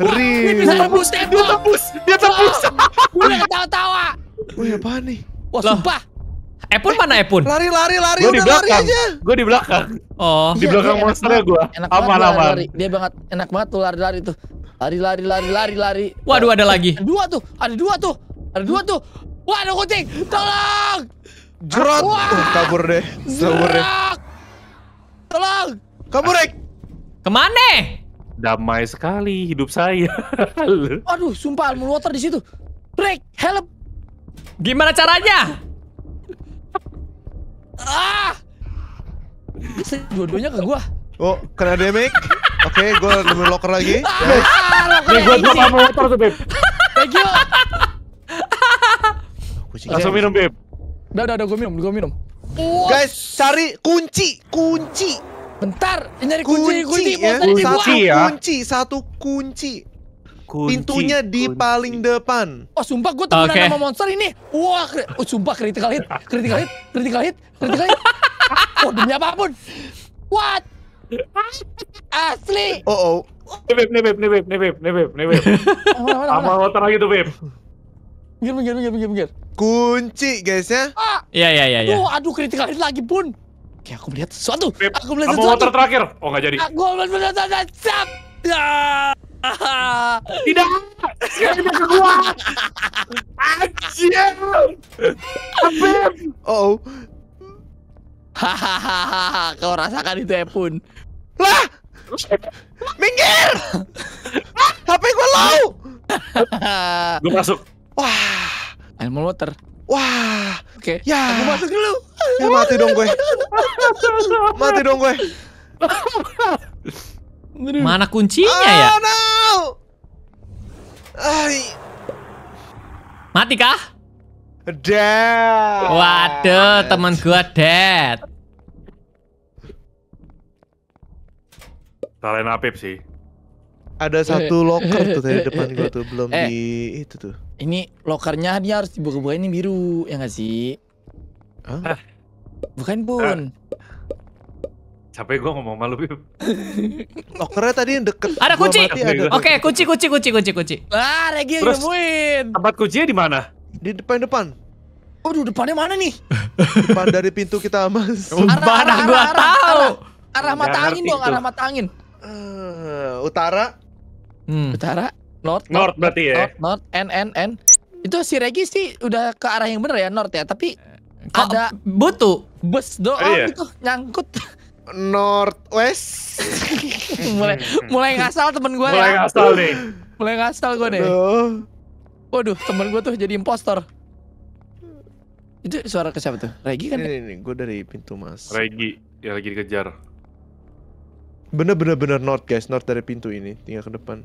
Dia Bisa tembus Dia tembus. Dia tembus. Gue udah ketawa-tawa. Wih, apa nih? Wah, sumpah. Epon mana Epon? Eh, lari lari lari Gue di belakang. Gue di belakang. Oh. Di iya, belakang ya, monsternya gue. Enak banget Lari. Dia banget enak banget tuh lari lari tuh. Lari lari lari lari lari. Waduh ada lagi. Ada dua tuh. Ada dua tuh. Ada dua tuh. Wah ada kucing. Tolong. Jerot. Uh, kabur deh. Kabur deh. Tolong. Kabur Rek. Kemana? damai sekali hidup saya. Aduh, sumpah almond water di situ. Break help. Gimana caranya? ah! Dua-duanya ke gua. Oh, kena damage. Oke, okay, gua nemu locker lagi. Ah, Nih, gua gua almond water tuh, Beb. Thank you. Langsung minum, Beb. Udah, udah, udah, gua minum, gua minum. Guys, cari kunci, kunci. Bentar, nyari kunci, kunci, kunci, ya? kunci, satu ya? kunci, satu kunci. Kunci, Pintunya di paling depan. Oh sumpah gue temenan okay. sama monster ini. Wah, oh, sumpah critical hit, critical hit, critical hit, critical hit. Oh demi apapun. What? Asli. Oh oh. Nih beb, nih beb, nih beb, nih beb, nih beb, beb. Sama motor lagi tuh beb. Minggir, minggir, minggir, minggir. Kunci guys ya. Ah. Iya, iya, iya. iya. aduh critical hit lagi pun. Kayak aku melihat sesuatu. Beb, aku melihat sesuatu. Kamu terakhir. Oh nggak jadi. Aku melihat sesuatu. Zap. Ya. Tidak. Tidak keluar. Anjir. Abim. Oh. Hahaha. Kau rasakan itu ya pun. Lah. Minggir. HP gue low. gue masuk. Wah. Animal water. Wah. Oke. Okay. Ya. Aku masuk dulu. Ya mati dong gue. mati dong gue. Mana kuncinya ya? oh, ya? No. Ay. Mati kah? Dead. Waduh, teman gua dead. Salahin Apip sih ada eh. satu locker tuh dari depan gua tuh belum eh, di itu tuh. Ini lokernya dia harus dibuka-buka ini biru ya gak sih? Hah? Bukan pun. Eh, capek gua ngomong malu Bib. Lokernya tadi yang deket. Ada kunci. Ada. Oke, kunci kunci kunci kunci kunci. Ah, lagi yang nemuin. Tempat kuncinya di mana? Di depan-depan. Aduh, oh, depannya mana nih? Depan dari pintu kita, Mas. Arah, mana arah, gua arah, tahu. Arah, arah, arah mata angin dong, arah mata angin. Uh, utara. Hmm. Utara, north, north, berarti ya. North, n n n. Itu si Regi sih udah ke arah yang benar ya north ya, tapi eh, Kok ada butuh bus doang oh, iya. itu nyangkut. Northwest. mulai mulai ngasal temen gue ya. Mulai ngasal nih. mulai ngasal gue nih. Waduh, temen gue tuh jadi impostor. Itu suara ke siapa tuh? Regi kan? Ini, ya? ini, gue dari pintu mas. Regi, ya lagi dikejar. Bener-bener bener north guys, north dari pintu ini, tinggal ke depan.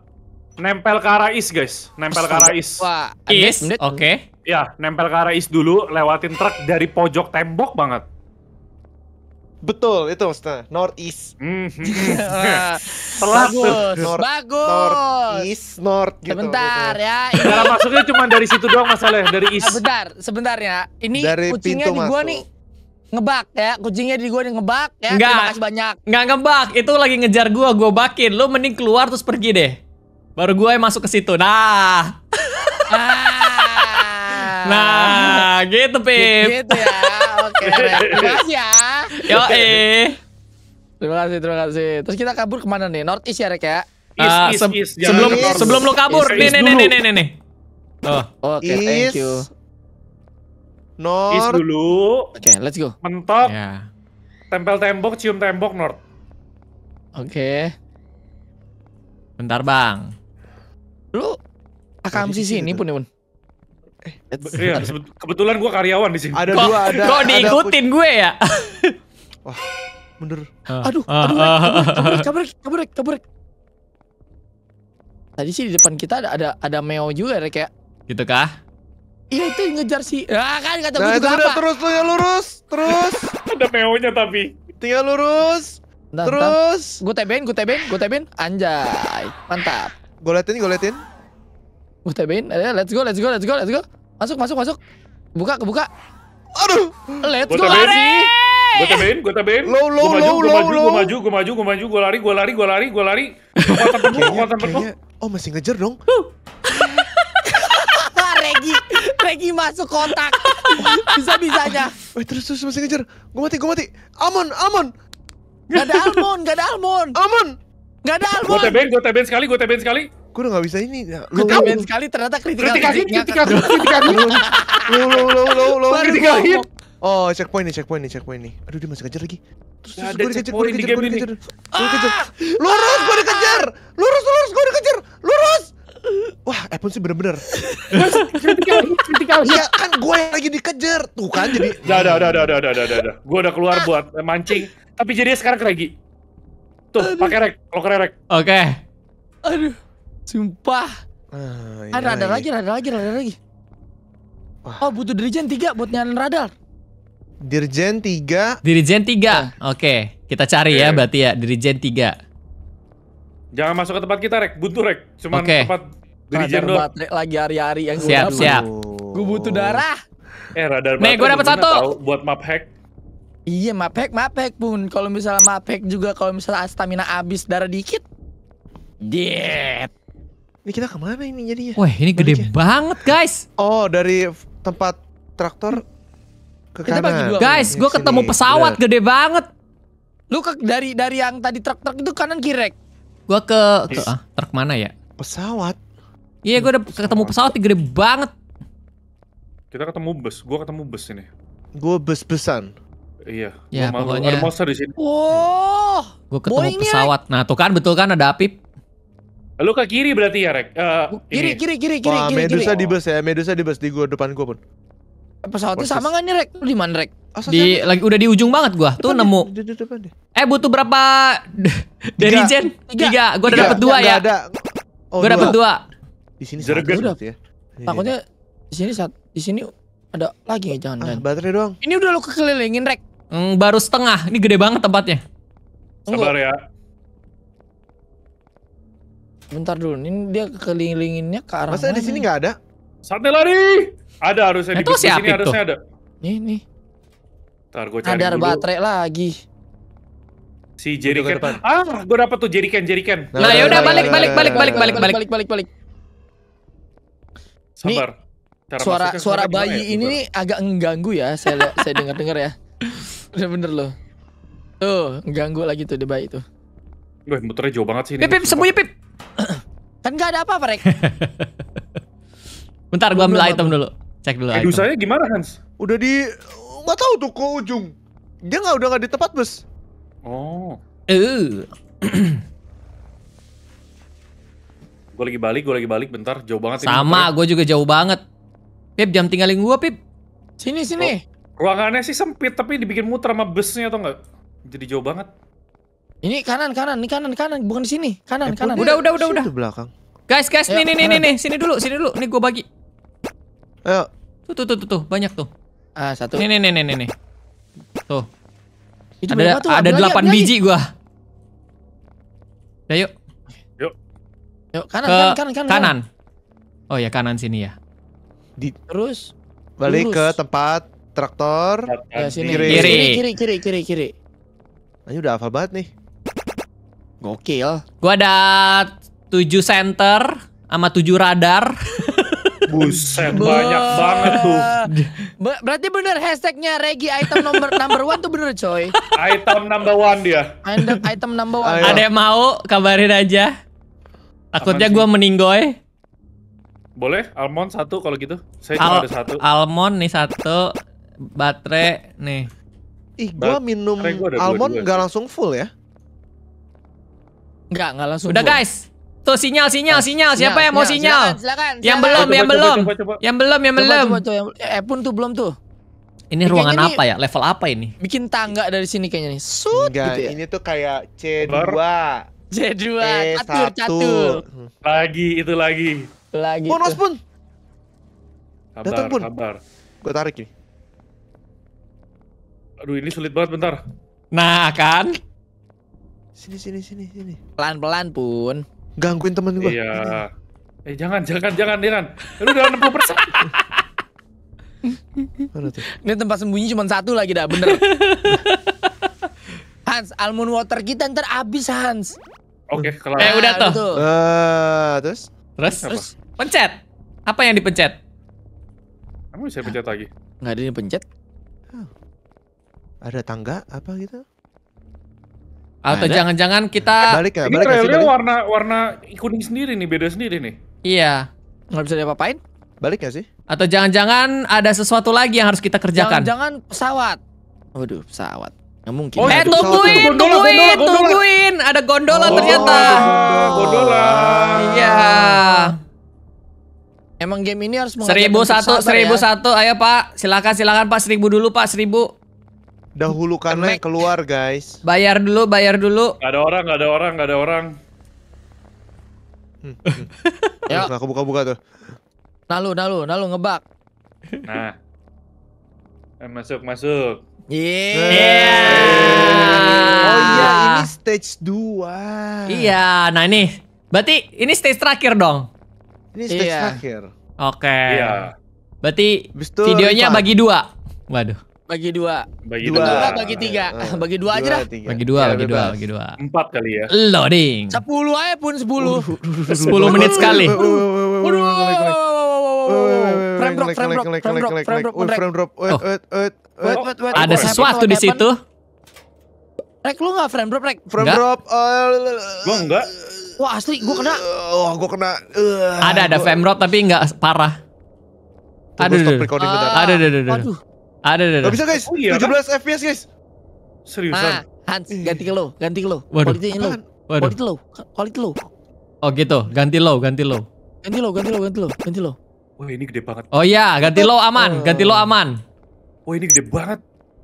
nempel ke arah east guys, nempel ke arah east. Wah, east oke. Okay. Ya, nempel ke arah east dulu, lewatin truk dari pojok tembok banget. Betul, itu maksudnya North East. Mm -hmm. Telat bagus, tuh. North, bagus. North East, North gitu. Sebentar gitu. ya. Ini... Cara masuknya cuma dari situ doang masalahnya, dari East. Sebentar, sebentar ya. Ini dari kucingnya di gua masuk. nih ngebak ya kucingnya di gua nih ngebak ya nggak, terima kasih banyak nggak ngebak itu lagi ngejar gua gua bakin lu mending keluar terus pergi deh Baru gue masuk ke situ. Nah. Ah. nah, gitu, Pip. Gitu ya. Oke. Okay. Terima ya. Yo, eh. Terima kasih, terima kasih. Terus kita kabur kemana nih? North East ya, Rek ya? Uh, east, se east, sebelum east. sebelum lo kabur, east, nih, east nih, nih, nih, nih, nih. nih, Oh, oke, okay, thank you. North. East dulu. Oke, okay, let's go. Mentok. Yeah. Tempel tembok, cium tembok, North. Oke. Okay. Bentar, Bang. Lu akam nah, sih sini pun ya, Bun. Eh, iya, kebetulan gue karyawan di sini. Ada kok, dua, ada. Kok diikutin ada... gue ya? Wah, mundur ah, aduh, uh, aduh, kabur ah. Tadi sih di depan kita ada ada ada Meo juga ya, kayak. Gitu kah? Iya itu ngejar sih. Ah kan kata nah, gue juga Terus lu ya lurus, terus. ada meownya tapi. Tinggal lurus. Entah, terus. Gue tebin, gue tebin, gue tebin. Anjay, mantap. Gue liatin, gue liatin. Gue tebain, eh, let's go, let's go, let's go, let's go. Masuk, masuk, masuk. Buka, kebuka. Aduh. Let's gua go, lari. Gue tebain, gue tebain. Low, low, gua maju, low, gua maju, low, Gue maju, gue maju, gue maju, gue lari, gue lari, gue lari, gue lari. Kekuatan penuh, kekuatan penuh. Oh masih ngejar dong. Regi, Regi masuk kotak. Bisa-bisanya. Wih eh, terus terus masih ngejar. Gue mati, gue mati. Amon, Amon. Gak ada Almon, gak ada Almon. Amon. Gak ada Almond. Gue teben, gue teben sekali, gue teben sekali. Gue udah gak bisa ini. Gue teben sekali ternyata kritikal. Kritikal hit, kritikal hit, kritikal hit. Lo, lo, lo, lo, lo. Kritikal hit. Oh, checkpoint nih, checkpoint nih, checkpoint nih. Aduh, dia masih kejar lagi. Terus, gue dikejar, gue dikejar, gue dikejar. Ah! Lurus, gue dikejar. Lurus, lurus, gue dikejar. Lurus. Wah, Epon sih bener-bener. Iya kan gue yang lagi dikejar. Tuh kan jadi. Udah, udah, udah, udah, udah, udah, Gue udah keluar buat mancing. Tapi jadinya sekarang keregi. Tuh, pakai rek, loker rek. Oke. Okay. Aduh, sumpah. Ah, ada radar iya lagi, radar lagi, radar lagi. Wah. Oh, butuh dirijen 3 buat nyalain radar. Dirjen 3. Dirjen 3. Oh. Oke, okay. kita cari okay. ya berarti ya, dirjen 3. Jangan masuk ke tempat kita, Rek. Butuh, Rek. Cuman okay. tempat dirjen doang. baterai lagi hari-hari yang Siap, siap. Gue butuh darah. Eh, radar baterai. Nih, gue dapat satu. Tahu, buat map hack. Iya, mapek mapek pun. Kalau misalnya mapek juga kalau misalnya stamina habis darah dikit. dead Ini kita kemana ini jadinya? Wah, ini Baliknya. gede banget, guys. Oh, dari tempat traktor ke kita kanan. Dua, guys, gue ketemu pesawat Bener. gede banget. Lu ke dari dari yang tadi truk-truk itu kanan kirek. Gue ke ke ah, truk mana ya? Pesawat. Iya, gue udah pesawat. ketemu pesawat gede banget. Kita ketemu bus, gue ketemu bus ini. Gue bus-besan. Iya. Ya, Rumah pokoknya. Ada monster di sini. Wow. Gue ketemu Boingnya. pesawat. Nah, tuh kan betul kan ada Apip. Lu ke kiri berarti ya, Rek? Uh, kiri, ini. kiri, kiri, kiri, Wah, kiri, Medusa kiri. di bus ya, Medusa di bus di gua depan gua pun. Pesawatnya Persis. sama gak nih, Rek? Lu di mana, Rek? Asal di siapa? lagi udah di ujung banget gua, depan tuh deh, nemu. Di, di, depan deh. Eh, butuh berapa dari Jen? Tiga. Tiga. Gua udah dapat dua ya. Ada. Oh, gua dapat dua. Di sini satu ya. Takutnya iya, iya. di sini saat di sini ada lagi ya jangan ah, baterai doang. Ini udah lu kekelilingin, Rek. Mm, baru setengah. Ini gede banget tempatnya. Sabar ya. Bentar dulu, ini dia kelilinginnya ke arah Masa mana? di sini nggak ada? Saatnya lari! Ada harusnya nah, di sini harusnya harusnya ada. Ini, nih. Ntar gue cari Ada dulu. baterai lagi. Si Jerikan, Ah, gue dapet tuh Jerikan, jeriken. Nah, nah yaudah ya balik, balik, balik, balik, balik, balik, balik, balik, balik. Sabar. Cara suara suara bayi ya, ini nih agak mengganggu ya, saya saya dengar-dengar ya. Bener-bener loh. Tuh, ganggu lagi tuh di bayi tuh. Wih, muternya jauh banget sih ini. Pip, sembunyi pip. kan gak ada apa-apa, Rek. Bentar, gua ambil item dulu. Cek dulu Edu item. saya gimana, Hans? Udah di... Gak tau tuh ke ujung. Dia gak, udah gak di tempat, bus. Oh. Eh. gue lagi balik, gue lagi balik bentar, jauh banget Sama, gue juga jauh banget. Pip, jam tinggalin gue, Pip. Sini, sini. Oh. Ruangannya sih sempit tapi dibikin muter sama busnya atau enggak? Jadi jauh banget. Ini kanan kanan, ini kanan kanan, bukan di sini. Kanan eh, kanan. Udah udah udah udah. belakang. Guys guys, Ayo, nih nih nih nih sini dulu, sini dulu. Nih gua bagi. Ayo. Tuh tuh tuh tuh, tuh. banyak tuh. Ah, satu. Nih nih nih nih nih. Tuh. Itu ada tuh, ada delapan biji lagi. gua. Udah yuk. Yuk. Yuk kanan, ke kanan, kanan, kanan, kanan. Oh ya kanan sini ya. Di terus balik lurus. ke tempat Traktor. Ya, sini. Kiri. Kiri. Kiri, kiri, kiri, kiri. Ini udah hafal banget nih. Gokil. Gua ada 7 center sama 7 radar. Buset, banyak banget tuh. Be berarti bener hashtagnya Regi item nomor number one tuh bener coy. Item number one dia. Item, item number one. Ada yang mau kabarin aja. Takutnya gua meninggoy. Boleh, almond satu kalau gitu. Saya Al ada satu. Almond nih satu, baterai nih. Ih, gua minum almond nggak langsung full ya? Nggak, nggak langsung. Udah full. guys, Tuh sinyal sinyal nah, sinyal siapa sinyal, yang mau sinyal? Silakan, silakan, silakan. Yang belum yang belum yang belum yang belum. Coba, Eh pun tuh belum tuh. Ini Bikin ruangan ini, apa ya? Level apa ini? Bikin tangga dari sini kayaknya nih. Sut Enggak, gitu ya. ini tuh kayak C2. C2 E1. catur Lagi itu lagi. Lagi. Bonus pun. Kabar, Datang pun. Kabar. Gue tarik nih. Aduh ini sulit banget bentar. Nah kan. Sini sini sini sini. Pelan pelan pun. Gangguin temen gue. Iya. Eh jangan jangan jangan jangan. Lu udah 60 persen. ini tempat sembunyi cuma satu lagi dah bener. Hans, almond water kita ntar habis Hans. Oke, okay, kalau eh udah ah, tuh. Eh, terus? Terus? Terus pencet. Apa yang dipencet? Kamu bisa pencet lagi. Nggak ada yang pencet. Ada tangga apa gitu? Atau jangan-jangan kita balik ya, balik Ini ya, trailnya warna warna kuning sendiri nih, beda sendiri nih. Iya. Nggak bisa diapa-apain? Balik ya sih? Atau jangan-jangan ada sesuatu lagi yang harus kita kerjakan? Jangan-jangan pesawat. Waduh, pesawat. Nggak mungkin. Oh, eh, tungguin, tungguin, tungguin. Ada gondola oh, ternyata. Gondola. Iya. Emang game ini harus seribu satu, seribu ya. satu. Ayo Pak, silakan, silakan Pak. Seribu dulu Pak, seribu. Dahulukan yang keluar, guys. Bayar dulu, bayar dulu. Gak ada orang, gak ada orang, gak ada orang. Hmm. hmm. ya aku buka-buka tuh. Nalu, nalu, nalu ngebak. Nah. eh, Masuk, masuk. Iya. Yeah. Yeah. Oh iya, ini stage 2. Iya, nah ini. Berarti ini stage terakhir dong. Ini stage iya. terakhir. Oke. Okay. Iya. Berarti Bistur videonya bagi dua. Waduh bagi dua bagi dua, dua bagi tiga eh, bagi eh. dua aja dah bagi dua ya, bagi dua bagi dua empat kali ya loading sepuluh aja pun sepuluh sepuluh menit sekali uhuh, uhuh, uhuh, ada sesuatu di situ Rek lu gak frame drop Rek? Frame drop eh, Gue enggak Wah asli gue kena Wah gue kena Ada ada frame drop tapi enggak parah Aduh, aduh, aduh, aduh, aduh, aduh, aduh, aduh, aduh, aduh, aduh, ada, ada, ada. Gak bisa guys, oh, iya, 17 kan? FPS guys. Seriusan? Ah, Hans, ganti ke lo, ganti ke lo. Waduh. Quality lo, Waduh. quality lo, quality lo. Oh gitu, ganti lo, ganti lo. Ganti lo, ganti lo, ganti lo, ganti lo. Wah ini gede banget. Oh iya, ganti lo aman, oh. ganti lo aman. Wah ini gede banget.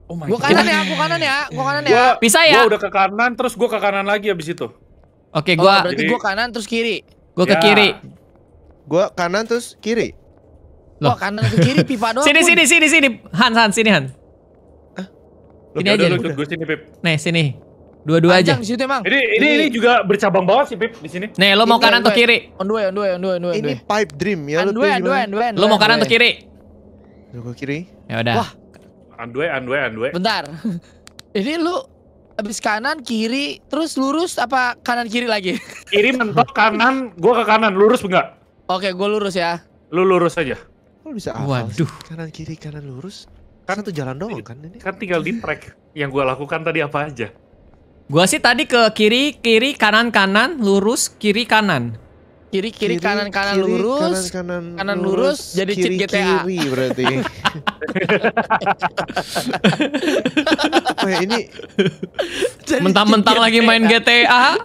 Oh my gua god. Kanan ya, gua kanan ya, gua kanan ya. Bisa ya? Gua udah ke kanan terus gua ke kanan lagi abis itu. Oke, okay, gua oh, berarti gua kanan terus kiri. Gua ya. ke kiri. Gua kanan terus kiri. Loh. Wah, kanan ke kiri pipa doang. sini, pun. sini, sini, sini. Han, Han, sini, Han. Hah? Ini aja. Lu, gue sini, Pip. Nih, sini. Dua-dua aja. Di situ, emang. Ini, ini, ini juga bercabang banget sih, Pip, di sini. Nih, lo mau kanan atau kiri? On the way, on the on the on the Ini pipe dream ya. On the way, on the on the way. Lo mau kanan atau kiri? Lu ke kiri. Ya udah. Wah. dua on dua Bentar. ini lu abis kanan, kiri, terus lurus apa kanan kiri lagi? kiri mentok kanan, gua ke kanan, lurus enggak? Oke, gua lurus ya. Lu lurus aja. Kok bisa hafal Waduh. Kanan kiri kanan lurus. Kan tuh jalan doang kan ini. Kan tinggal di track yang gua lakukan tadi apa aja. Gua sih tadi ke kiri, kiri, kanan, kanan, lurus, kiri, kanan. Kiri, kiri, kiri kanan, kanan, kiri, lurus, kanan, kanan, kanan lurus, lurus, jadi kiri, cheat GTA. Kiri berarti. Wah, ini mentang-mentang lagi main GTA.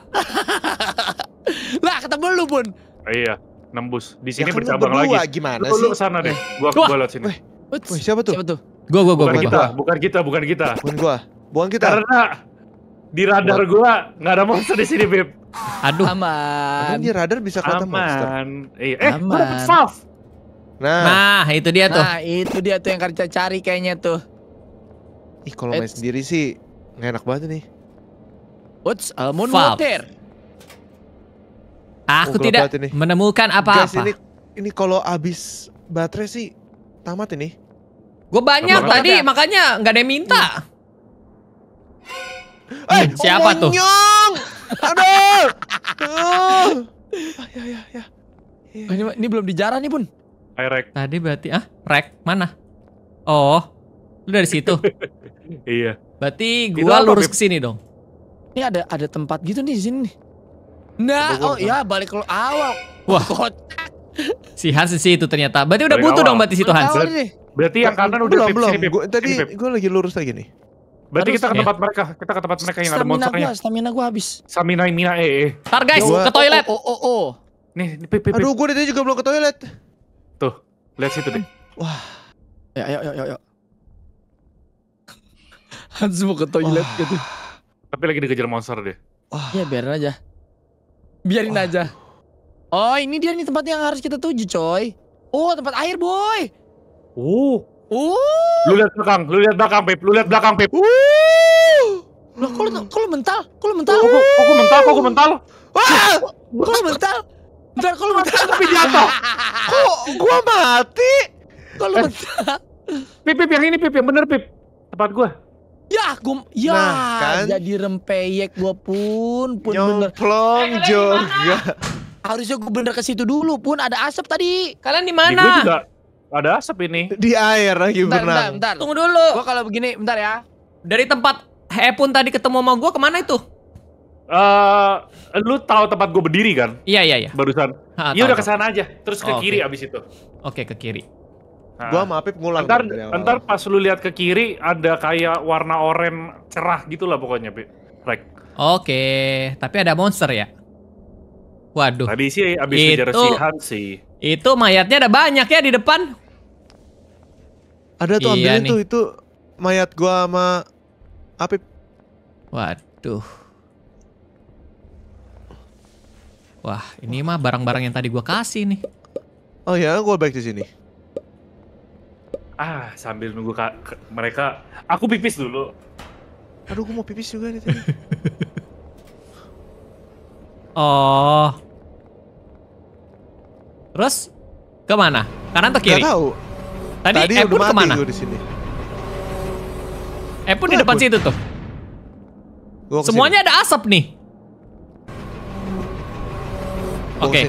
lah, ketemu lu, Bun. Oh, iya nembus. Di ya sini ya bercabang lagi. Gimana lu, sih? Lu kesana deh. Gua gua lihat sini. Wih, siapa tuh? Siapa tuh? Gua gua gua. Bukan gua, kita, gua. bukan kita, bukan kita. Bukan gua. Bukan kita. Karena di radar gua nggak ada monster di sini, Bib. Aduh. Aman. Aduh, di radar bisa kata monster. Iya. Eh, eh, Aman. Faf. Nah. nah, itu dia tuh. Nah, itu dia tuh yang kerja cari kayaknya tuh. Ih, kalau main sendiri sih nggak enak banget nih. What's almond water? Aku tidak ini. menemukan apa-apa. Ini, ini kalau habis baterai sih tamat ini. Gue banyak tadi, ya. makanya nggak ada yang minta. Eh, hmm. Eh, siapa tuh? Nyong! Aduh! Oh. ya, ya, ya. ini, ini belum dijarah nih, pun. Hai, Rek. Tadi berarti, ah, Rek, mana? Oh, lu dari situ? iya. Berarti gue lurus ke sini dong. Ini ada ada tempat gitu nih di sini nih. Nah, oh iya balik ke awal. Wah. Kocak. Si Hans sih itu ternyata. Berarti udah butuh dong berarti situ Hans. berarti yang kanan udah belum, belum. Sini, gua, tadi gue lagi lurus lagi nih. Berarti kita ke eh. tempat mereka, kita ke tempat mereka yang stamina ada monsternya. Gua, stamina gua habis. Stamina mina eh. eh. Tar guys, ke toilet. Oh, oh oh oh. Nih, nih pip, pip, Aduh, gua tadi juga belum ke toilet. Tuh, lihat situ deh. Wah. Ya, ayo ya, ya, ayo ya, ayo. Hans mau ke toilet gitu. Tapi lagi dikejar monster deh. Wah. Ya biar aja. Biarin aja. Oh, ini dia nih tempat yang harus kita tuju, coy. Oh, tempat air, boy. Uh. Uh. Lu lihat belakang, lu lihat belakang, pip Lu lihat belakang, pip Uh. Loh, kok lu, kok lu mental? Kok lu mental? Kok, kok, kok mental? Kok mental? Wah! Kok lu mental? Bentar, kok lu mental? Tapi jatuh. Kok gua mati? Kok lu eh. mental? Pip, Pip, yang ini, Pip. Yang bener, Pip. Tempat gua. Ya, gue ya nah, kan? jadi rempeyek gue pun pun Nyomplong bener. juga. Iya. Harusnya gue bener ke situ dulu pun ada asap tadi. Kalian di mana? Di gue juga ada asap ini. Di air lagi bentar, bentar, bentar. Tunggu dulu. Gue kalau begini bentar ya. Dari tempat pun tadi ketemu sama gue kemana itu? Eh, uh, lu tahu tempat gue berdiri kan? Iya iya iya. Barusan. Ah, iya udah kesana aja. Terus ke oh, kiri okay. abis itu. Oke okay, ke kiri gua nah. sama Apip ngulang. Ntar, ntar pas lu lihat ke kiri ada kayak warna oranye cerah gitu lah pokoknya, Pip Right. Oke, tapi ada monster ya? Waduh. Tadi sih abis itu, ngejar si sih. Itu mayatnya ada banyak ya di depan. Ada tuh iya ambilin nih. tuh itu mayat gua sama Apip. Waduh. Wah, ini mah barang-barang yang tadi gua kasih nih. Oh ya, gua baik di sini ah sambil nunggu ka, ka, mereka aku pipis dulu aduh aku mau pipis juga nih oh terus kemana kanan atau kiri tahu tadi, tadi Epun udah kemana di sini Epun di depan situ tuh semuanya ada asap nih oke okay.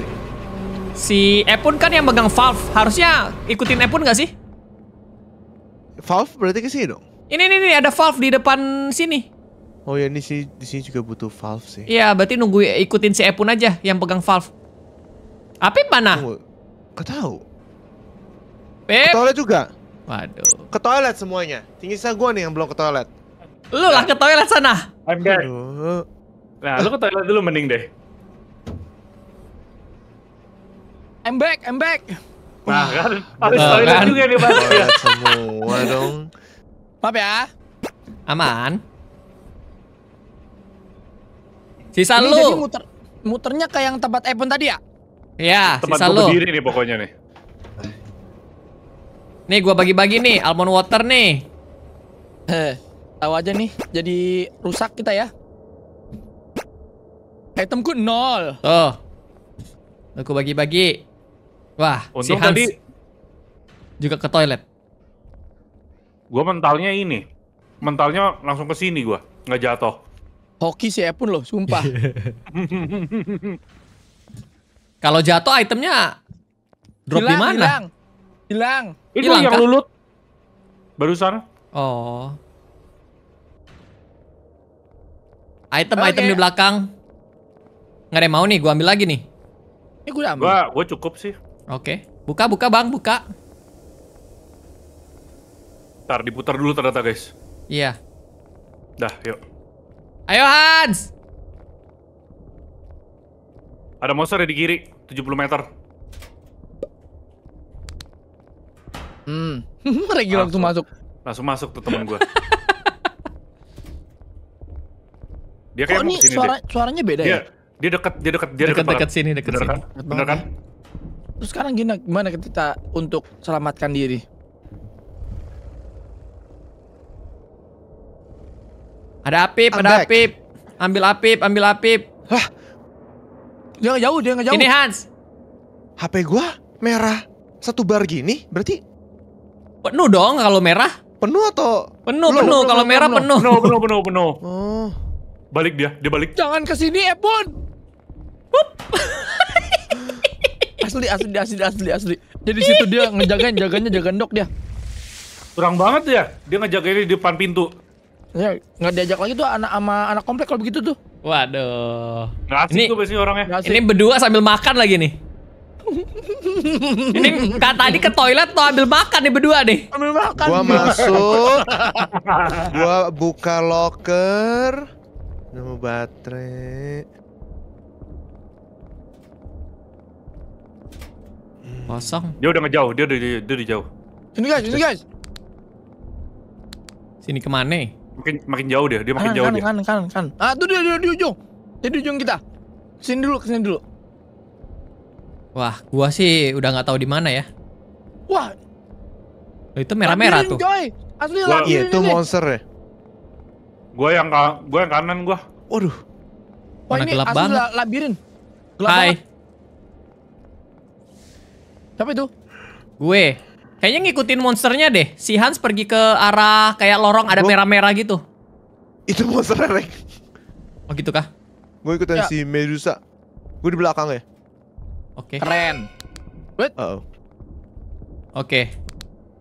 si Epun kan yang megang valve harusnya ikutin Epun gak sih valve berarti ke sini dong? Ini ini ini ada valve di depan sini. Oh ya, ini sih di sini juga butuh valve sih. Iya, berarti nunggu ikutin si Epun aja yang pegang valve. Apip mana? Tunggu. Gak tahu. Ke toilet juga. Waduh. Ke toilet semuanya. Tinggi saya gua nih yang belum ke toilet. Lu lah ke toilet sana. I'm dead. Aduh. Nah, lu ke toilet dulu mending deh. I'm back, I'm back. Nah kan, harus nah, toilet kan? juga nih Pak. Toilet oh, iya, semua dong. Maaf ya. Aman. Sisa Ini lu. Jadi muter, muternya kayak yang tempat Epon tadi ya? Iya, sisa lu. Tempat berdiri nih pokoknya nih. Nih gua bagi-bagi nih, almond water nih. heh tahu aja nih, jadi rusak kita ya. Itemku nol. Tuh. Aku bagi-bagi. Wah, Untung si Hans tadi juga ke toilet. Gua mentalnya ini. Mentalnya langsung ke sini gua, nggak jatuh. Hoki sih Epun loh, sumpah. Kalau jatuh itemnya drop di mana? Hilang. Hilang. Itu yang kan? lulut. Barusan. Oh. Item-item okay. item di belakang. Nggak ada yang mau nih, gua ambil lagi nih. Ini gue ambil. Gua, gua cukup sih. Oke. Buka, buka bang, buka. Ntar diputar dulu ternyata guys. Iya. Dah, yuk. Ayo Hans! Ada monster ya di kiri, 70 meter. Hmm, Regi langsung, masuk. Langsung masuk tuh temen gue. dia kayak oh, ini suara, suaranya beda dia, ya? Dia dekat, dia dekat, dia dekat. Dekat-dekat sini, dekat sini. Kan? Bener kan? Terus sekarang gimana, gimana kita untuk selamatkan diri? Ada api, ada api, Ambil api, ambil api. Hah? Dia gak jauh, dia gak jauh. Ini Hans. HP gua merah. Satu bar gini, berarti penuh dong kalau merah. Penuh atau penuh? Penuh, penuh. kalau merah penuh. Penuh, penuh, penuh, penuh. Oh. Balik dia, dia balik. Jangan ke sini, Epon. asli asli asli asli asli jadi situ dia ngejagain jaganya jagain dok dia kurang banget ya dia ngejagain di depan pintu ya nggak diajak lagi tuh anak ama anak komplek kalau begitu tuh waduh ini tuh biasanya orangnya ini berdua sambil makan lagi nih ini kata tadi ke toilet tuh ambil makan nih berdua nih. Ambil makan. Gua masuk. gua buka locker. Nemu baterai. Kosong. Dia udah ngejauh, dia udah dia, dia udah jauh. Ini guys, ini guys. Sini kemana? Makin makin jauh dia, dia makin kanan, jauh kanan, dia. Kanan, kanan, kanan. Ah, tuh dia, dia di ujung. Dia di ujung kita. Sini dulu, kesini dulu. Wah, gua sih udah nggak tahu di mana ya. Wah. Loh, itu merah-merah tuh. Coy. Asli gua, iya, itu ini. monster ya. Gua yang gua yang kanan gua. Waduh. Wah, Mana ini gelap asli labirin. Gelap Hai. Banget. Siapa itu? Gue. Kayaknya ngikutin monsternya deh. Si Hans pergi ke arah kayak lorong ada merah-merah gitu. Itu monster Rek. Oh gitu kah? Gue ikutin ya. si Medusa. Gue di belakang ya. Oke. Okay. Keren. What? Uh oh. Oke. Okay.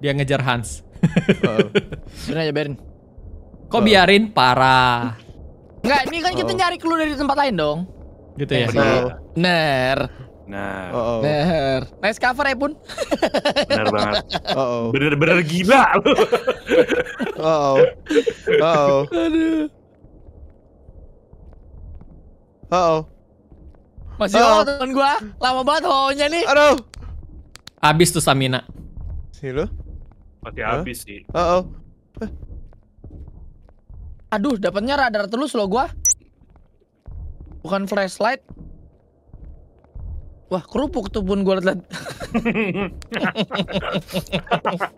Dia ngejar Hans. uh oh. Biarin aja ya, biarin. Kok uh -oh. biarin? Parah. Enggak, ini kan kita uh -oh. nyari clue dari tempat lain dong. Gitu ya. Bener. Bener. Nah, oh, oh. bener. Nice cover ya, Bun. Bener banget. Oh, oh. Bener-bener gila lu. oh, oh. Oh, oh. Aduh. Oh, oh. Masih oh, oh. temen gua. Lama banget honya nih. Aduh. Habis tuh stamina. Si lu. Mati habis sih. Oh, oh. Eh. Aduh, dapatnya radar terus lo gua. Bukan flashlight. Wah kerupuk tuh pun gue liat.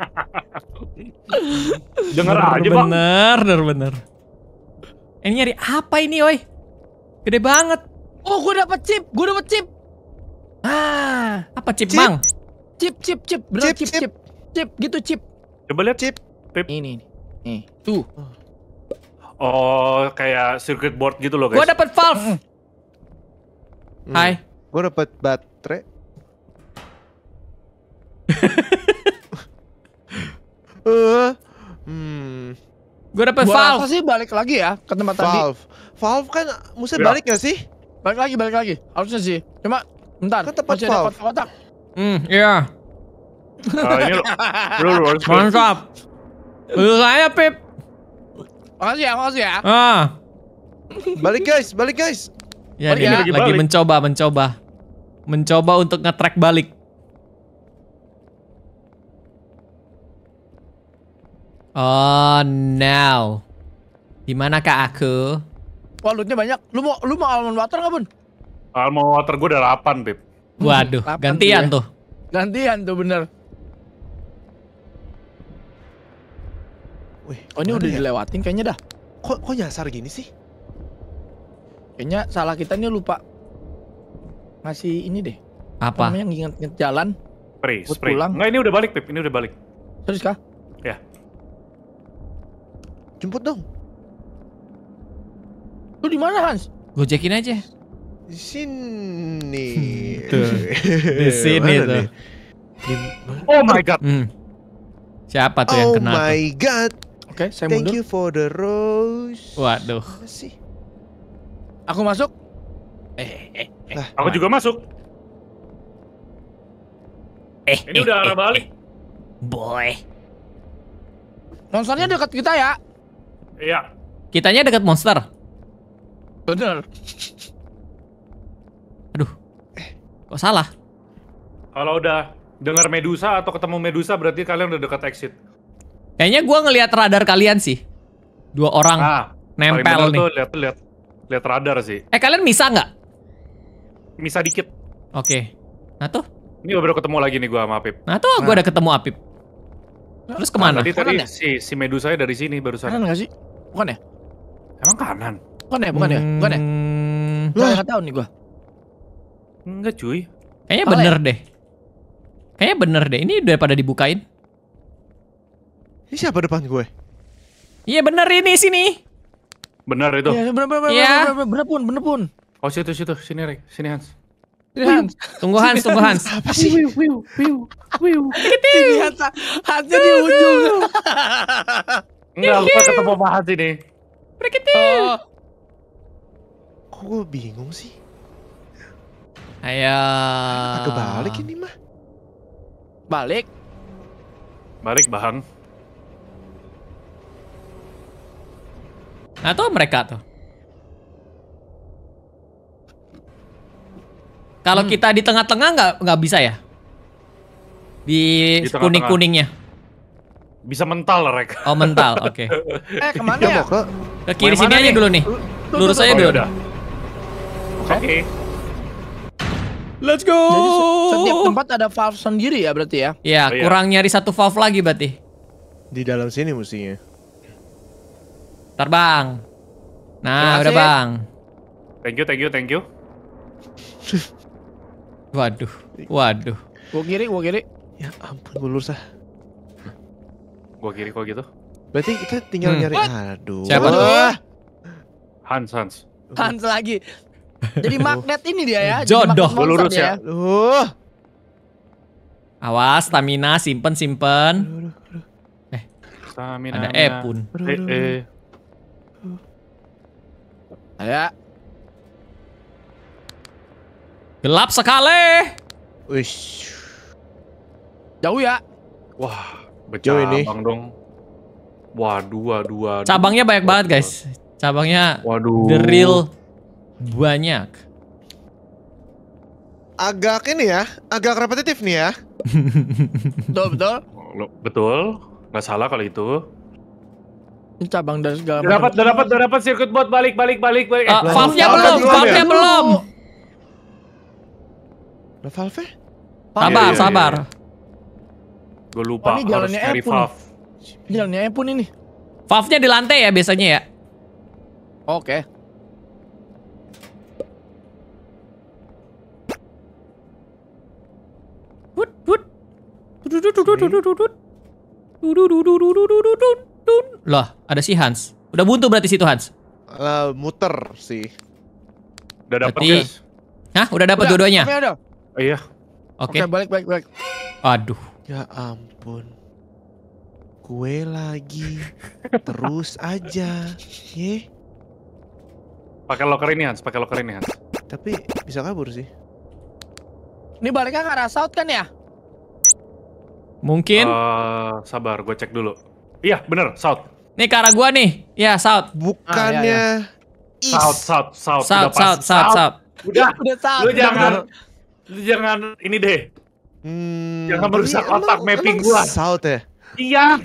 Dengar aja bang. Bener, bener, bener. Eh, ini nyari apa ini, oi? Gede banget. Oh, gue dapet chip, gue dapet chip. Ah, apa chip, chip. mang? Chip, chip, chip, bener chip, chip, chip, chip, gitu chip. Coba lihat chip. chip. Ini, ini, nih, tuh. Oh, kayak circuit board gitu loh guys. Gue dapet valve. Hmm. Hai. Gue dapet baterai. uh, hmm. Gue dapet gua valve. Rasa sih balik lagi ya ke tempat valve. tadi. Valve kan mesti ya. Iya. balik gak sih? Balik lagi, balik lagi. Harusnya sih. Cuma bentar. Ke kan tempat masih valve. kotak. Hmm, iya. Uh, ini Mantap. saya, Pip. Makasih ya, makasih ya. Ah. Balik guys, balik guys. Ya, balik dia ya. lagi, lagi mencoba, mencoba mencoba untuk nge-track balik. Oh now, Gimana kak aku? Wah lootnya banyak. Lu mau lu mau almond water nggak bun? Almond water gue udah 8 Bip. Waduh, hmm, gantian tuh. Ya. Gantian tuh bener. Wih, oh ini udah ya? dilewatin kayaknya dah. Kok kok nyasar gini sih? Kayaknya salah kita nih lupa ngasih ini deh. Apa? Namanya nginget-nginget jalan. Spray, buat spray. Pulang. Enggak, ini udah balik, Pip. Ini udah balik. Terus kah? Ya. Jemput dong. Lu di mana, Hans? Gojekin aja. Di sini. tuh. Di sini tuh. Oh my god. Hmm. Siapa tuh oh yang kena? Oh my tuh? god. Oke, okay, saya Thank mundur. Thank you for the rose. Waduh. Aku masuk. Eh, eh. Eh, aku juga masuk. Eh, ini udah eh, arah eh, balik. Eh. boy. Monsternya dekat kita ya? Iya. Kitanya dekat monster. Bener. Aduh. Kok salah? Kalau udah dengar Medusa atau ketemu Medusa berarti kalian udah dekat exit. Kayaknya gua ngelihat radar kalian sih. Dua orang ah, nempel nih. Tuh lihat lihat lihat radar sih. Eh kalian bisa nggak? Misah dikit. Oke. Okay. Nah tuh. Ini baru ketemu lagi nih gue sama Apip. Nah tuh nah. gue ada ketemu Apip. Terus kemana? Nah, tadi tadi ya? si, si Medusa dari sini barusan. Kanan gak sih? Bukan ya? Emang kanan? Bukan ya, bukan hmm. ya, bukan ya? Gak tau tahu nih gua. Enggak cuy. Kayaknya bener deh. Kayaknya bener deh. Ini udah pada dibukain. Ini siapa depan gue? Iya bener ini sini. Bener itu. Iya bener bener, bener, bener bener, bener, bener, bener pun, bener pun. Oh situ situ sini Rick, sini Hans. Sini Hans. Tunggu Hans, tunggu Hans. Apa sih? Wiu wiu wiu wiu. Sini Hans, di ujung. Enggak, aku ketemu sama Hans ini. Rikitiu. Oh. Kok gue bingung sih? Ayo. Aku balik ini mah. Balik. Balik Bahang. Atau mereka tuh? Kalau hmm. kita di tengah-tengah nggak nggak bisa ya? Di, di kuning-kuningnya. Bisa mental, Rek. Oh, mental. Oke. Okay. eh, iya, kemana ya? ke, kiri sini aja dulu nih. Lurus aja dulu. Oh, ya oke. Let's go. Jadi setiap tempat ada valve sendiri ya berarti ya? Iya, oh, iya, kurang nyari satu valve lagi berarti. Di dalam sini mestinya. Ntar bang. Nah, udah bang. Thank you, thank you, thank you. Waduh, waduh. Gua kiri, gua kiri. Ya ampun, gua lurus ah. Gua kiri kok gitu. Berarti kita tinggal hmm. nyari. Aduh. Siapa tuh? Hans, Hans. Hans lagi. Jadi magnet ini dia ya. Jodoh. Gua lurus ya. Uh. Awas, stamina simpen simpen. Eh, stamina. Ada E pun. Eh, eh. Gelap sekali. Wih. Jauh ya. Wah, baca ini. Cabang dong. Wah, dua, dua. dua Cabangnya banyak dua, banget, guys. Cabangnya Waduh. the real banyak. Agak ini ya, agak repetitif nih ya. betul, betul. Betul. Nggak salah kalau itu cabang dan segala macam. Dapat, dapat, dapat sirkuit buat balik, balik, balik, eh, ah, balik. Uh, eh, belum, valve belum. Lah valve? Sabar, ya, sabar. Ya, Gue lupa oh, ini jalannya harus cari valve. Jalannya E pun ini. Valve-nya di lantai ya biasanya ya? Oke. Okay. Loh, ada si Hans. Udah buntu berarti situ Hans. Uh, muter sih. Udah dapat berarti... Hah, udah dapat dua-duanya? Udah, Oh iya. Oke. Okay. okay, balik balik balik. Aduh. Ya ampun. Kue lagi. Terus aja. Ye. Pakai locker ini Hans, pakai locker ini Hans. Tapi bisa kabur sih. Ini baliknya ke arah south kan ya? Mungkin. Uh, sabar, gue cek dulu. Iya, bener, south. Nih ke arah gue nih. Ya, south. Bukannya ah, iya, iya. east. South, south, south. South, south, south, south. Udah, udah south. Lu jangan jangan ini deh. Hmm, jangan merusak otak mapping gua. South ya? Iya.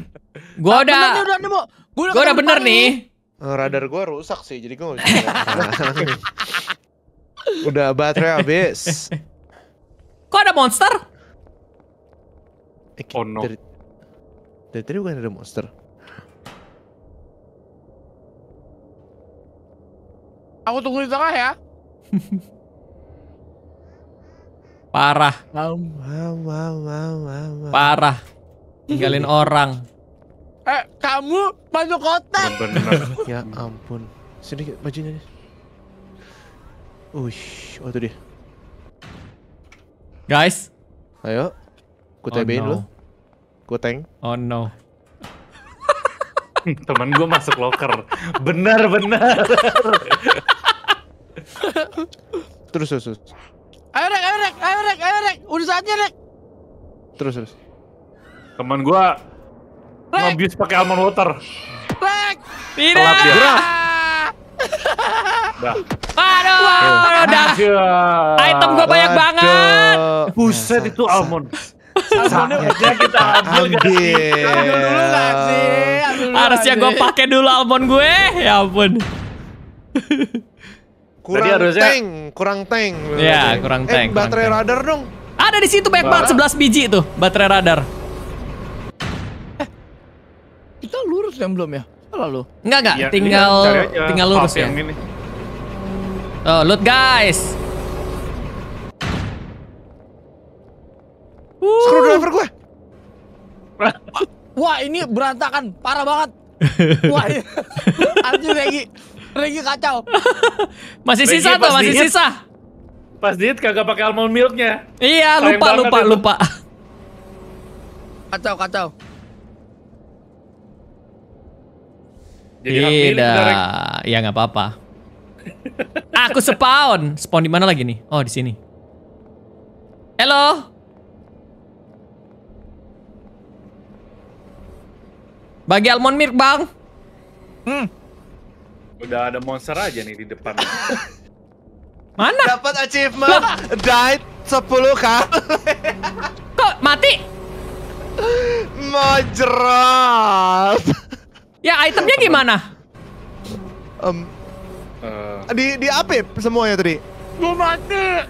Gua udah nah, udah nemu. Gua udah, gua udah bener nih. nih. Eh, radar gua rusak sih, jadi gua Udah baterai habis. Kok ada monster? Eh, oh no. Dari, dari tadi bukan ada monster. Aku tunggu di tengah ya. Parah. Wow, wow, wow, wow, wow. Parah. Tinggalin orang. Eh, kamu masuk kotak. Bener. ya ampun. Sini bajunya nih. Ush, oh itu dia. Guys. Ayo. Ku oh, no. lu. Ku tank. Oh no. teman gue masuk locker. Benar, benar. terus, terus, terus. Ayo rek, ayo rek, ayo rek, ayo rek. Udah saatnya rek. Terus terus. Teman gua ngabis pakai almond water. Rek. Tidak. Telat dia. Dah. Aduh, aduh, dah. Item gua banyak banget. Buset itu almond. Almondnya udah kita ambil, kan? ambil. Ambil dulu gak sih? Harusnya gue pake dulu almond gue. Ya ampun kurang Berarti harusnya... tank, kurang tank. Iya, kurang eh, tank. Eh, kurang baterai tank. radar dong. Ada di situ banyak banget 11 biji tuh baterai radar. Eh, kita lurus yang belum ya? Salah lu. Enggak enggak, ya, tinggal ya, tinggal lurus ya. Oh, loot guys. Uh. Screwdriver gue. Wah, ini berantakan, parah banget. Wah, anjir lagi. Regi kacau. masih Regi sisa tuh, masih sisa. Pas diet kagak pakai almond milknya. Iya, Sayang lupa lupa itu. Ya lupa. Kacau kacau. Iya Tidak, ya nggak apa-apa. Aku spawn, spawn di mana lagi nih? Oh di sini. Halo. Bagi almond milk bang. Hmm. Udah ada monster aja nih di depan. Mana? Dapat achievement died sepuluh kali. Kok mati? Majerat. Ya itemnya gimana? Um, uh. di di apa ya semuanya tadi? Gue mati.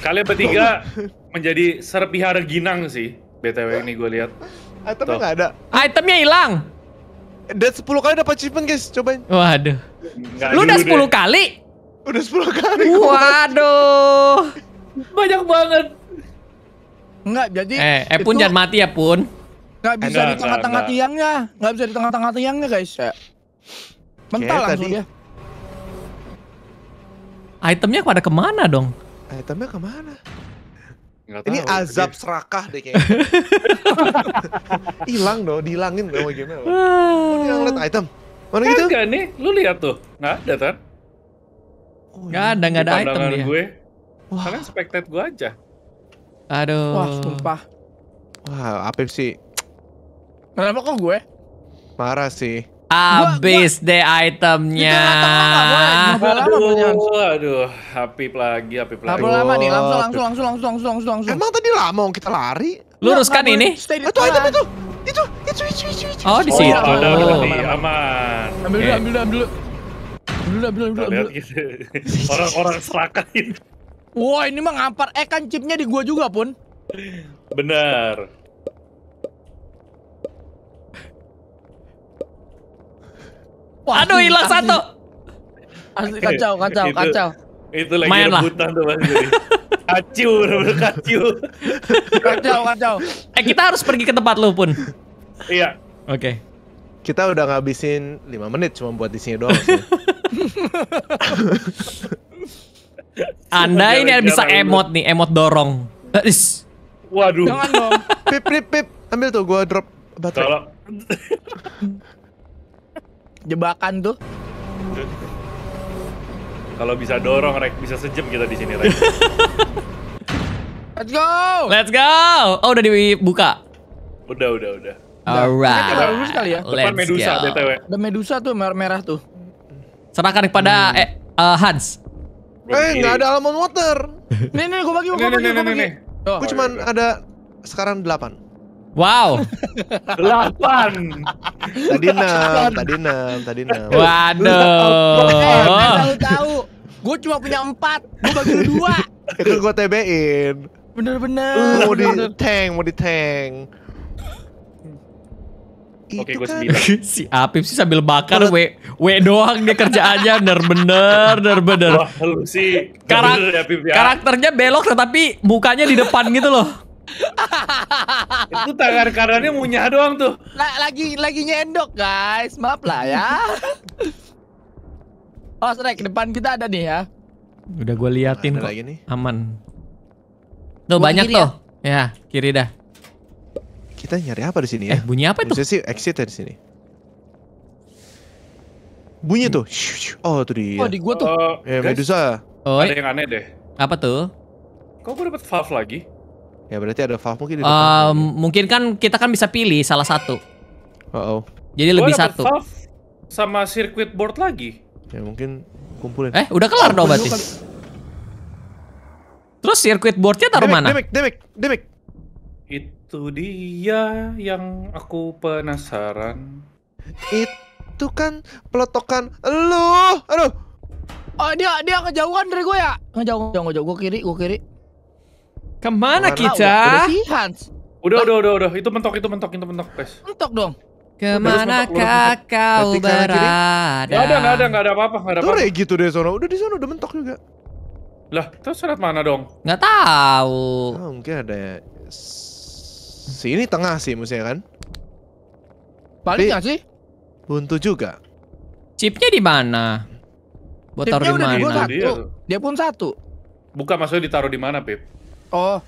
Kalian bertiga menjadi serpihara ginang sih. BTW ini gue lihat. Itemnya nggak ada. Itemnya hilang. Dan sepuluh kali dapat achievement guys, cobain. Waduh. Lu udah 10 deh. kali? Udah 10 kali. Waduh. Banyak banget. Enggak, jadi Eh, eh Pun jangan mati ya, Pun. Enggak bisa enggak, di tengah-tengah tiangnya. Enggak bisa di tengah-tengah tiangnya, guys. Ya. Mental Kayak langsung dia. Itemnya pada kemana dong? Itemnya kemana? tahu, ini azab dia. serakah deh kayaknya. Hilang dong, dihilangin dong gimana. Oh, dia ngeliat item? Mana gitu? Enggak nih, lu lihat tuh. Nggak ada, Tan. Oh, iya. nggak ada, nggak ada item dia. gue. Wah. Kan spectate gue aja. Aduh. Wah, sumpah. Wah, apes sih. Kenapa kok gue? Parah sih. Abis gua, gua, deh itemnya. Lama, aduh, aduh, api lagi, api lagi. Lama lama nih, langsung langsung langsung langsung langsung langsung. Emang tadi lama kita lari? Luruskan ini. Itu item itu. Itu, itu, itu, itu, itu. Oh, di oh, situ. Oh, ada berarti aman. Ambil dulu, ambil dulu, ambil dulu. Ambil dulu, ambil dulu, ambil dulu. Orang-orang gitu. ini Wah, ini mah ngampar. Eh, kan chipnya di gua juga, Pun. Benar. Waduh, hilang satu. Asli kacau, kacau, kacau. Itu lagi Main rebutan lah. tuh Mas Budi. kacau, bener kacau. kacau, kacau. Eh kita harus pergi ke tempat lu pun. iya. Oke. Okay. Kita udah ngabisin 5 menit cuma buat di sini doang. Anda ini bisa emot nih, emot dorong. Eh, is. Waduh. Jangan dong. pip pip pip. Ambil tuh gua drop baterai. Jebakan tuh. Kalau bisa dorong, Rek, bisa sejep kita di sini, Rek. Let's go! Let's go! Oh, udah dibuka? Udah, udah, udah. Alright. Kita lurus kali ya. Depan Let's Medusa, go. BTW. Ada Medusa tuh, merah merah tuh. Serahkan kepada hmm. eh, uh, Hans. Eh, nggak ada almond water. nih, nih, gue bagi, gue bagi, gue bagi. Gue cuman ada sekarang delapan. Wow. delapan. tadi enam. tadi enam, tadi 6. Waduh. Tahu-tahu. Gue cuma punya empat, gue bagi lu 2. Itu gue TB-in. Bener-bener. Uh, mau di tank, mau di tank. Gitu Oke, gue kan. sembilan. si Apip sih sambil bakar we we doang dia kerjaannya bener-bener bener-bener. Wah, lu sih. Karak ya, Apip, ya. Karakternya belok tetapi mukanya di depan gitu loh itu tangan kanannya munyah doang tuh. L lagi lagi nyendok guys, maaf lah ya. oh Shrek, depan kita ada nih ya. Udah gue liatin kok, nih? aman. Tuh Buang banyak ya? tuh. Ya? ya, kiri dah. Kita nyari apa di sini eh, ya? Eh, bunyi apa tuh? Bisa sih exit ya di sini. Bunyi tuh. Hmm. Oh, tuh dia. Oh, di gua tuh. Uh, ya, Medusa. Oh, ada yang aneh deh. Apa tuh? Kok gue dapat valve lagi? Ya berarti ada valve mungkin di depan. Uh, mungkin kan kita kan bisa pilih salah satu. Oh. oh. Jadi oh, lebih satu. Valve sama circuit board lagi. Ya mungkin kumpulin. Eh, udah kelar dong berarti. Terus circuit boardnya taruh demik, mana? Demik, demik, demik. Itu dia yang aku penasaran. Itu kan pelotokan lu. Aduh. Oh, dia dia kejauhan dari gue ya? Ngejauh, ngejauh, ngejauh. Gue kiri, gue kiri. Kemana kita? Udah, udah, Hans. udah, udah, udah, udah. Itu mentok, itu mentok, itu mentok, guys. Mentok dong. Kemana kau berada? Gak ada, gak ada, gak ada apa-apa, gak ada apa-apa. Tuh gitu deh sono, udah di sono udah mentok juga. Lah, terus syarat mana dong? Gak tahu. Oh, mungkin ada ya. sini tengah sih maksudnya kan? Paling nggak sih? Buntu juga. Chipnya di mana? Buat taruh di mana? Nah, dia pun satu. Buka maksudnya ditaruh di mana, Pip? Oh.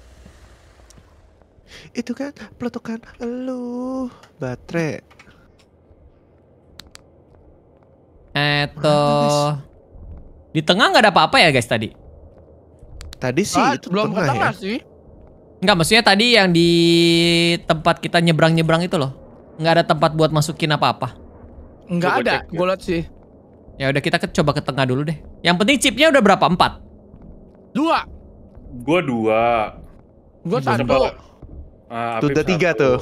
Itu kan peletukan lu baterai. Eto. Di tengah nggak ada apa-apa ya guys tadi? Tadi sih ah, itu belum tengah, ya? sih. Enggak, maksudnya tadi yang di tempat kita nyebrang-nyebrang itu loh. Nggak ada tempat buat masukin apa-apa. Nggak -apa. ada, gue liat sih. Ya udah kita coba ke tengah dulu deh. Yang penting chipnya udah berapa? Empat? Dua. Gua dua. Gua satu. Ah, tuh udah tiga tuh.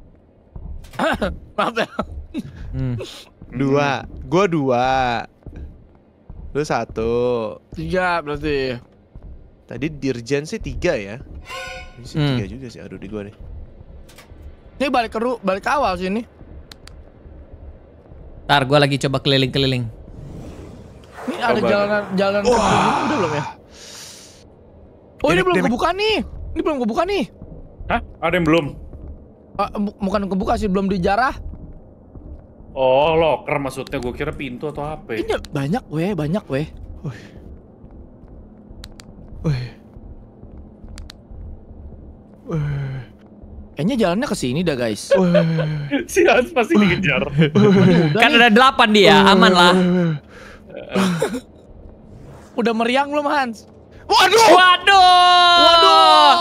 Maaf ya. Hmm. Dua. Gua dua. Lu satu. Tiga berarti. Tadi Dirjen sih tiga ya. Ini sih hmm. tiga juga sih. Aduh di gua nih Ini balik ke balik ke awal ini Ntar gua lagi coba keliling-keliling. Ini ada jalan jalan, jalan ke belum ya? Oh ini, belum kebuka nih. Ini belum kebuka nih. Hah? Ada yang belum? Uh, bu bukan kebuka sih, belum dijarah. Oh, locker maksudnya. Gue kira pintu atau apa. Ini banyak weh, banyak weh. Weh. Kayaknya jalannya ke sini dah guys. si Hans pasti dikejar. Kan, kan ada delapan dia, aman lah. Udah meriang belum Hans? Waduh. Waduh. Waduh.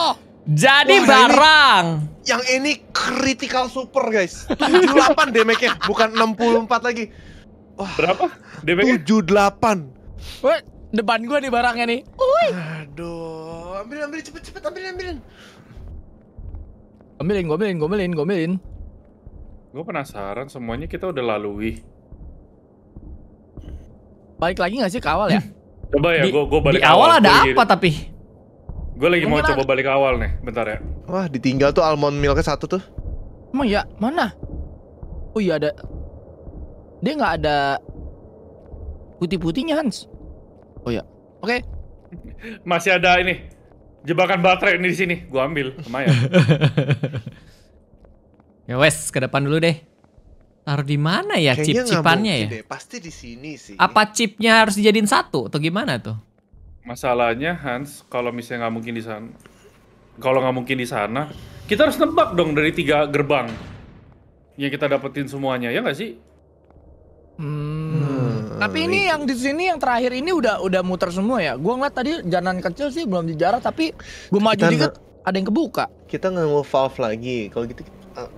Jadi Wah, barang. Ini, yang ini critical super guys. 78 damage-nya bukan 64 lagi. Wah. Berapa? Damage-nya 78. Wah, depan gua nih barangnya nih. Uy. Aduh, ambil ambil cepet cepet ambil ambilin. Ambilin, gue ambilin, gue ambilin, gue ambilin. Gue penasaran semuanya kita udah lalui. Balik lagi gak sih ke awal ya? Coba ya, gue gue balik di awal. awal ada gua apa tapi? Gue lagi Mungkin mau coba ada. balik awal nih, bentar ya. Wah, ditinggal tuh almond milknya satu tuh. Emang ya, mana? Oh iya ada. Dia nggak ada putih-putihnya Hans. Oh iya, oke. Okay. Masih ada ini jebakan baterai ini di sini. Gue ambil, lumayan. ya wes, ke depan dulu deh. Taruh di mana ya chip chipannya ya? Deh. Pasti di sini sih. Apa chipnya harus dijadiin satu atau gimana tuh? Masalahnya Hans, kalau misalnya nggak mungkin di sana, kalau nggak mungkin di sana, kita harus nebak dong dari tiga gerbang yang kita dapetin semuanya ya nggak sih? Hmm. hmm. Tapi ini gitu. yang di sini yang terakhir ini udah udah muter semua ya. Gua ngeliat tadi jalanan kecil sih belum dijarah tapi gua maju dikit ada yang kebuka. Kita nggak mau valve lagi. Kalau gitu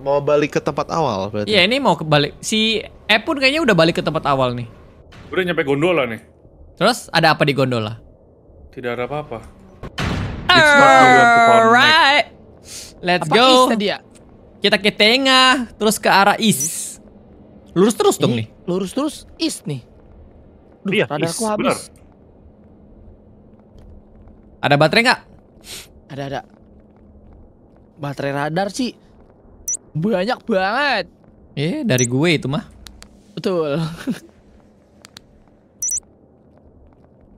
mau balik ke tempat awal berarti. Iya, ini mau kebalik. Si E pun kayaknya udah balik ke tempat awal nih. Udah nyampe gondola nih. Terus ada apa di gondola? Tidak ada apa-apa. Alright. Let's apa go. Ya? Kita ke tengah, terus ke arah east. Lurus terus dong nih. Lurus terus east nih. Duh, iya, radarku habis. Bener. Ada baterai nggak? Ada ada. Baterai radar sih banyak banget. Eh, dari gue itu mah. Betul.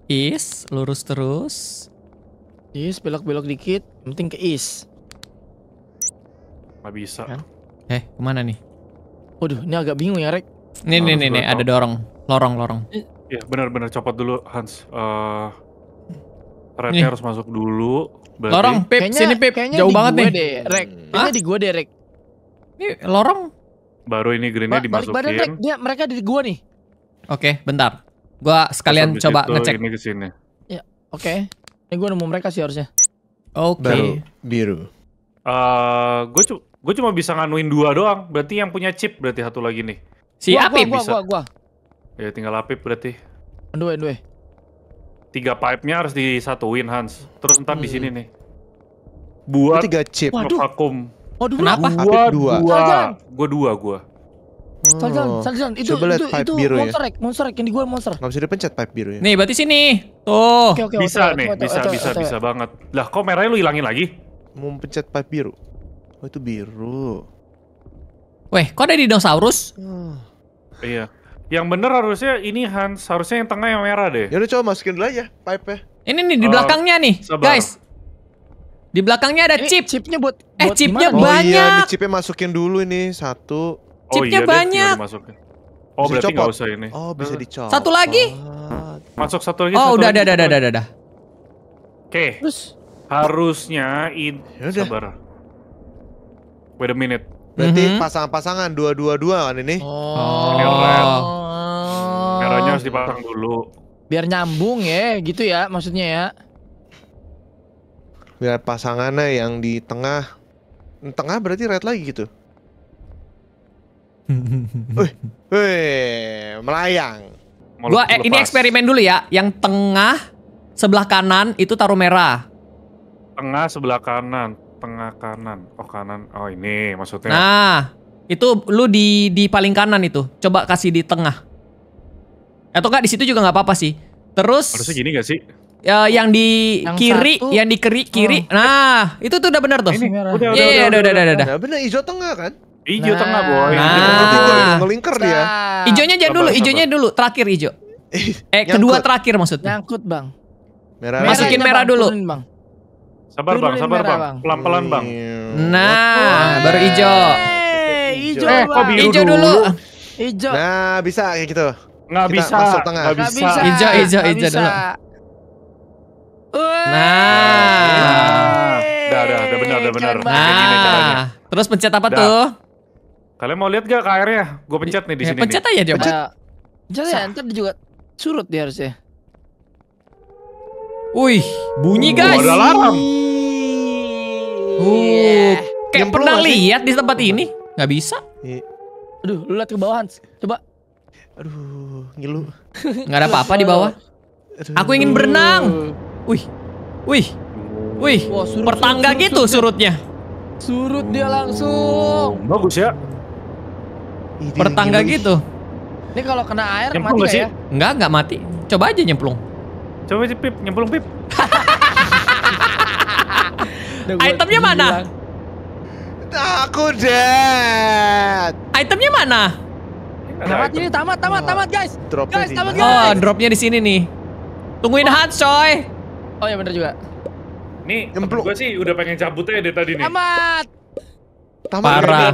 is, lurus terus. Is, belok-belok dikit. Penting ke is. Gak bisa. Kan? Eh, kemana nih? Waduh, ini agak bingung ya, Rek. Nih, nih, nih, nih, ada dorong. Lorong, lorong. Eh. Iya, benar-benar copot dulu, Hans. Uh, eh, Rednya harus masuk dulu. Berarti... Lorong, Pip. Kayaknya, sini, Pip. Kayaknya Jauh banget nih. Deh, Rek. Kayaknya di gue derek ini lorong. Baru ini greennya ba dimasukin. Badan dia mereka di gua nih. Oke, okay, bentar. Gua sekalian Terus coba itu, ngecek. Ini ke sini. Ya, oke. Okay. Ini gua nemu mereka sih harusnya. Oke. Okay. Biru. Eh, uh, gua cu gua cuma bisa nganuin dua doang. Berarti yang punya chip berarti satu lagi nih. Si gua, Apip gua, bisa. Gua, gua, gua. Ya tinggal Apip berarti. Dua, dua. Tiga pipe-nya harus disatuin Hans. Terus entar hmm. di sini nih. Buat tiga chip Waduh. vakum. Oh dua. Kenapa? Gua dua. Ah, gua dua. Gua dua gua. Oh. saljan, Itu Coba itu, itu biru monster ya? egg, monster yang di gua monster. Gak bisa dipencet pipe biru ya. Nih, berarti sini. Tuh. Okay, okay, bisa nih, bisa bisa bisa banget. Lah, kok merahnya lu hilangin lagi? Mau pencet pipe biru. Oh, itu biru. Weh, kok ada di dinosaurus? Oh. Iya. Yang bener harusnya ini Hans, harusnya yang tengah yang merah deh. Ya udah coba masukin dulu aja pipe-nya. Ini nih di oh, belakangnya nih, guys. Di belakangnya ada ini chip. Chipnya buat, eh, buat eh chipnya gimana? Oh, banyak. Oh iya, ini chipnya masukin dulu ini satu. Oh, chipnya iya, banyak. Deh, oh bisa berarti nggak usah ini. Oh bisa eh. dicopot. Satu lagi. Masuk satu lagi. Oh satu udah, lagi, udah, udah, udah, udah, udah. Oke. Okay. Terus harusnya in Yaudah. sabar. Wait a minute. Berarti mm -hmm. pasangan-pasangan dua dua dua kan ini? Oh. oh. Merahnya harus dipasang dulu. Biar nyambung ya, gitu ya maksudnya ya. Lihat pasangannya yang di tengah. Tengah berarti red lagi gitu. Wih, wih, melayang. Gua eh, ini eksperimen dulu ya. Yang tengah sebelah kanan itu taruh merah. Tengah sebelah kanan, tengah kanan. Oh kanan. Oh ini maksudnya. Nah, itu lu di di paling kanan itu. Coba kasih di tengah. Atau enggak di situ juga nggak apa-apa sih. Terus Harusnya gini gak sih? uh, yang di yang kiri, satu. yang di kiri kiri. Oh. Nah, itu tuh udah benar tuh. Ini, iya, iya, udah, udah, udah, udah, udah, udah, benar hijau tengah kan? Hijau nah. tengah boy. Nah, ngelingker dia. Hijaunya jangan dulu, hijaunya dulu, terakhir hijau. Eh, kedua terakhir maksudnya. Nyangkut, Bang. Merah. Masukin merah dulu. Bang. Sabar, Bang, sabar, Bang. Pelan-pelan, Bang. Nah, baru hijau. Hijau, eh, hijau dulu. Hijau. Nah, bisa kayak gitu. Nggak bisa. Masuk Nggak bisa. Hijau, hijau, hijau dulu. Nah. Udah, udah, udah benar, udah benar. Nah. Terus pencet apa tuh? Kalian mau lihat gak KR-nya? Gue pencet nih di ya, sini. Pencet aja dia. Pencet. Pencet ya, dia juga surut dia harusnya. Wih, bunyi guys. Ada alarm. Uh, kayak pernah lihat di tempat ini. Gak bisa. Iya. Aduh, lu lihat ke bawah Hans. Coba. Aduh, ngilu. Gak ada apa-apa di bawah. Aku ingin berenang. Wih. Wih. Wih, oh. Wah, surut, pertangga surut, gitu surut, surutnya. Surut dia oh. langsung. Hmm, bagus ya. pertangga ini, gitu. Ini kalau kena air nyemplung mati gak ya? Enggak, enggak mati. Coba aja nyemplung. Coba sih pip, nyemplung pip. Itemnya mana? Aku dead. Itemnya mana? Tamat ini tamat, tamat, oh. tamat guys. Dropnya guys, tamat guys. Oh, dropnya di sini nih. Tungguin oh. hat, coy. Oh ya benar juga. Nih, nyemplung. Gue sih udah pengen cabut aja dari tadi nih. Tamat. Tamat. Parah.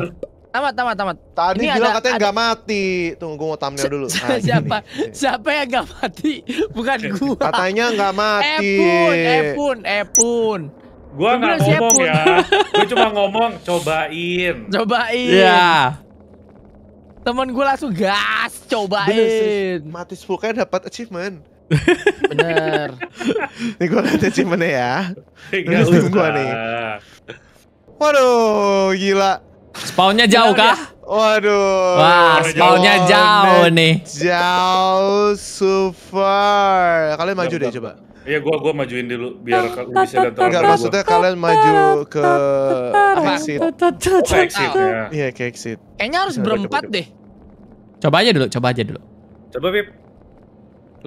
Tamat, tamat, tamat. Tadi ini bilang ada, katanya nggak mati. Tunggu gue mau thumbnail dulu. Nah, siapa? Ini. Siapa yang nggak mati? Bukan gua. Katanya nggak mati. Epun, Epun, Epun. Gua nggak ngomong siapun. ya. Gue cuma ngomong cobain. Cobain. Ya. Yeah. Temen gue langsung gas, cobain. Bener, mati sepuluh kayak dapat achievement. Bener. Ini gue sih achievementnya ya. Enggak usah. Gua nih. Waduh, gila. Spawnnya jauh kah? Ya? Waduh. Wah, spawnnya jauh, nih. Jauh so far. Kalian maju deh coba. Iya, gua gua majuin dulu biar bisa lihat Enggak maksudnya kalian maju ke exit. Oh, ke exit ya. Iya, ke exit. Kayaknya harus berempat deh. Coba aja dulu, coba aja dulu. Coba, Pip.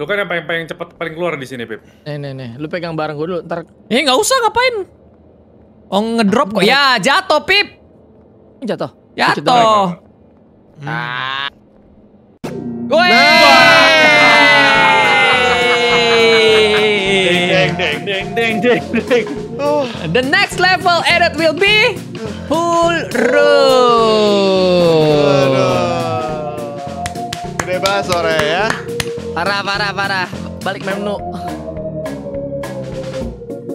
Lu kan yang paling paling cepet paling keluar di sini, Pip. Nih nih nih, lu pegang barang gua dulu, ntar. Eh nggak usah ngapain? Oh ngedrop kok. Ya jatuh, Pip. Jatuh. Jatuh. Nah. Ah. Deng deng deng deng deng deng. Oh. The next level edit will be full room. Gede banget sore ya. Parah, parah, parah. Balik menu.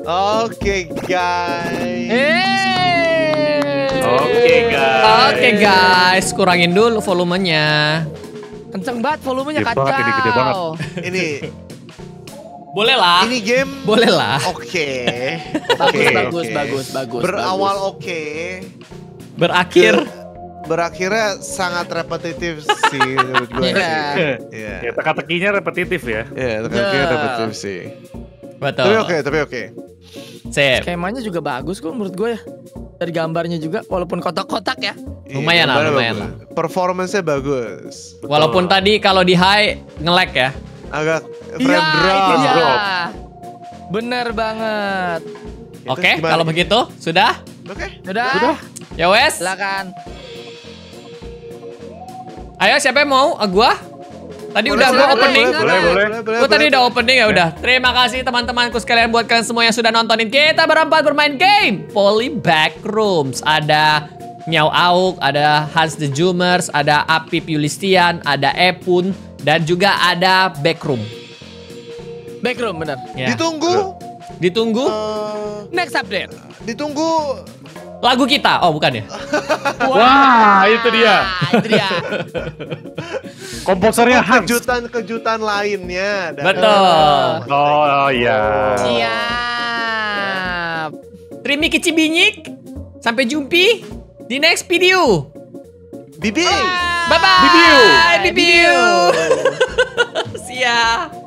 Oke guys. Oke guys. Oke guys, kurangin dulu volumenya. Kenceng banget volumenya kacau. Ini gede banget. Ini boleh lah. Ini game boleh lah. Oke. Okay. bagus, okay. bagus, bagus, bagus. Berawal oke. Okay. Berakhir berakhirnya sangat repetitif sih menurut gue. Iya. Yeah. Yeah. Ya, teka-tekinya repetitif ya. Iya, yeah, teka-tekinya yeah. repetitif sih. Betul. Tapi oke, okay, tapi oke. Okay. Sip. Skemanya juga bagus kok menurut gue ya. Dari gambarnya juga walaupun kotak-kotak ya. Iya, lumayan lah, lumayan lah. Performance-nya bagus. Walaupun tadi kalau di high nge-lag ya. Agak iya, frame drop. Iya. Bener banget. Oke, okay, kalau begitu sudah? Oke. Okay. Sudah. Sudah. Ya wes. Silakan. Ayo siapa yang mau? Uh, gua? Tadi boleh, udah gua opening. Boleh, boleh, boleh, boleh, boleh, gue tadi udah opening ya, ya udah. Terima kasih teman-temanku sekalian buat kalian semua yang sudah nontonin kita berempat bermain game Poly Backrooms. Ada Nyau Auk, ada Hans the Jumers, ada Api Yulistian, ada Epun, dan juga ada Backroom. Backroom benar. Ya. Ditunggu. Ditunggu. Uh, next update. Ditunggu Lagu kita. Oh, bukan ya? Wah, Wah itu dia. itu dia. Komposernya Hans. Kejutan-kejutan lainnya. Betul. Oh, oh iya. Siap. Terima kasih banyak. Sampai jumpi di next video. Bibi. Bye bye. Bibi. Bibi. Siap.